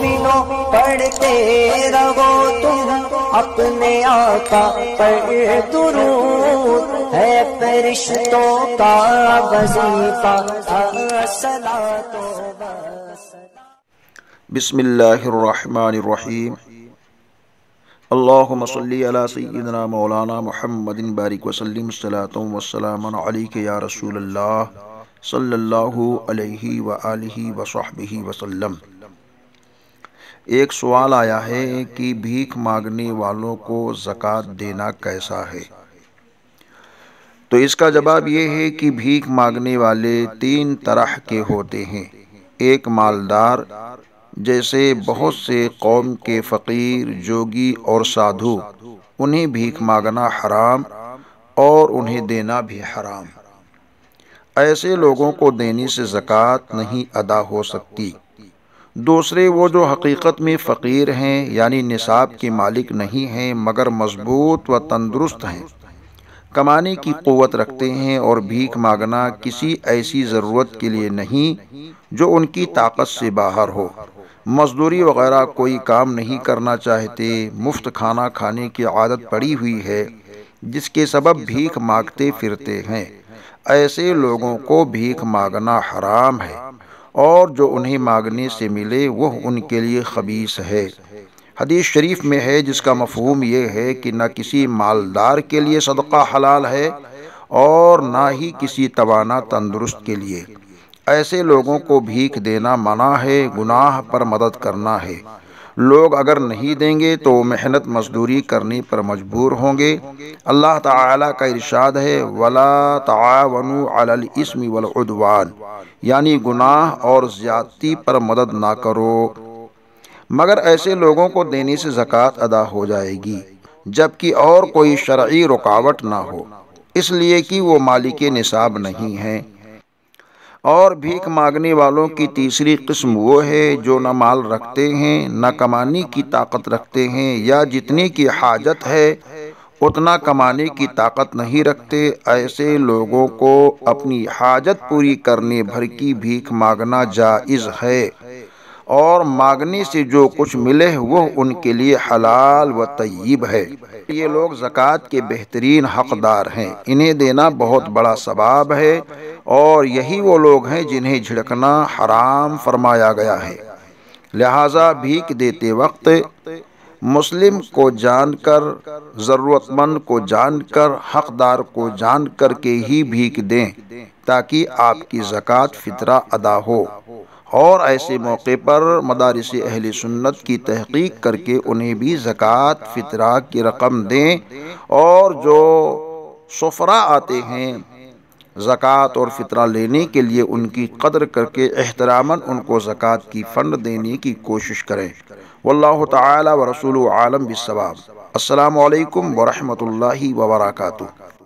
मोमिनो पढ़ते रहो तुम अपने आका पर दुरूद है फरिश्तों का वजीफा सला तो बिसमीम अल्लाम सल्ला मौलाना महमद बारिक वसलम वसलाम या रसूल सल्लल्लाहु अलैहि व आलिहि वसहबिहि वसल्लम एक सवाल आया है कि भीख मांगने वालों को ज़क़़त देना कैसा है तो इसका जवाब ये है कि भीख मांगने वाले तीन तरह के होते हैं एक मालदार जैसे बहुत से कौम के फ़कीर जोगी और साधु उन्हें भीख मांगना हराम और उन्हें देना भी हराम ऐसे लोगों को देने से ज़क़़त नहीं अदा हो सकती दूसरे वो जो हकीकत में फ़कीर हैं यानी निसाब के मालिक नहीं हैं मगर मजबूत व तंदुरुस्त हैं कमाने की क़वत रखते हैं और भीख मांगना किसी ऐसी ज़रूरत के लिए नहीं जो उनकी ताकत से बाहर हो मजदूरी वगैरह कोई काम नहीं करना चाहते मुफ्त खाना खाने की आदत पड़ी हुई है जिसके सबब भीख मांगते फिरते हैं ऐसे लोगों को भीख मांगना हराम है और जो उन्हें मांगने से मिले वह उनके लिए खबीस है हदीस शरीफ में है जिसका मफहूम यह है कि ना किसी मालदार के लिए सदका हलाल है और ना ही किसी तवाना तंदुरुस्त के लिए ऐसे लोगों को भीख देना मना है गुनाह पर मदद करना है लोग अगर नहीं देंगे तो मेहनत मजदूरी करने पर मजबूर होंगे अल्लाह ताला का इरशाद है वला तावनु अलल इसमी वलउदवान यानी गुनाह और ज़्यादती पर मदद ना करो मगर ऐसे लोगों को देने से ज़क़़त अदा हो जाएगी जबकि और कोई शर्य रुकावट ना हो इसलिए कि वो मालिक निसाब नहीं हैं और भीख मांगने वालों की तीसरी किस्म वो है जो न माल रखते हैं न कमाने की ताकत रखते हैं या जितने की हाजत है उतना कमाने की ताकत नहीं रखते ऐसे लोगों को अपनी हाजत पूरी करने भर की भीख मांगना जायज़ है और मांगने से जो कुछ मिले वह उनके लिए हलाल व तय्यब है ये लोग ज़क़़त के बेहतरीन हकदार हैं इन्हें देना बहुत बड़ा सबाब है और यही वो लोग हैं जिन्हें झिड़कना हराम फरमाया गया है लिहाजा भीख देते वक्त मुस्लिम को जानकर ज़रूरतमंद को जानकर हकदार को जान कर के ही भीख दें ताकि आपकी ज़क़़त फितरा अदा हो और ऐसे मौके पर मदारस अहल सुन्नत की तहकीक करके उन्हें भी ज़क़़त फितरा की रकम दें और जो सफरा आते हैं ज़क़़त और फितरा लेने के लिए उनकी कदर करके एहतरामन उनको ज़क़़त की फ़ंड देने की कोशिश करें वल्ला ताली व रसूल आलम बिसवाब अल्लाम वरहमल वर्का